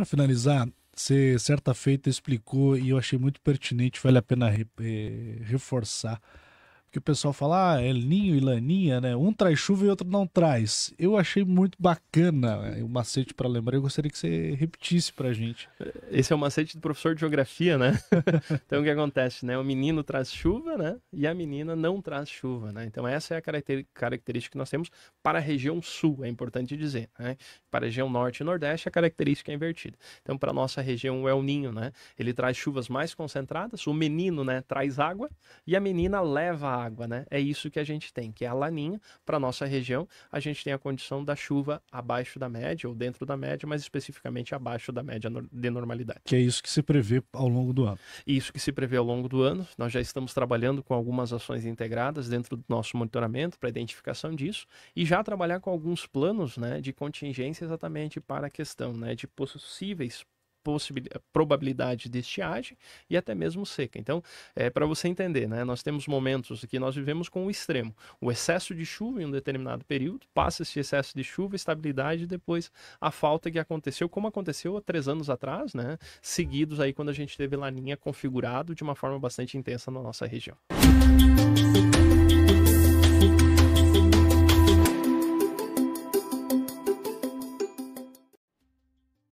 para finalizar, você certa feita explicou e eu achei muito pertinente, vale a pena re, re, eh, reforçar que o pessoal fala, ah, é Ninho e Laninha, né? Um traz chuva e outro não traz. Eu achei muito bacana né? o macete para lembrar. Eu gostaria que você repetisse para gente. Esse é o macete do professor de geografia, né? então o que acontece, né? O menino traz chuva, né? E a menina não traz chuva, né? Então essa é a característica que nós temos para a região sul, é importante dizer, né? Para a região norte e nordeste a característica é invertida. Então para a nossa região é o El Ninho, né? Ele traz chuvas mais concentradas, o menino, né, traz água e a menina leva água água, né? É isso que a gente tem, que é a laninha. Para nossa região, a gente tem a condição da chuva abaixo da média ou dentro da média, mas especificamente abaixo da média de normalidade. Que é isso que se prevê ao longo do ano. Isso que se prevê ao longo do ano. Nós já estamos trabalhando com algumas ações integradas dentro do nosso monitoramento para identificação disso e já trabalhar com alguns planos, né, de contingência exatamente para a questão, né, de possíveis probabilidade de estiagem e até mesmo seca. Então, é para você entender, né? Nós temos momentos que nós vivemos com o extremo. O excesso de chuva em um determinado período, passa esse excesso de chuva, estabilidade e depois a falta que aconteceu, como aconteceu há três anos atrás, né? Seguidos aí quando a gente teve laninha configurado de uma forma bastante intensa na nossa região. Música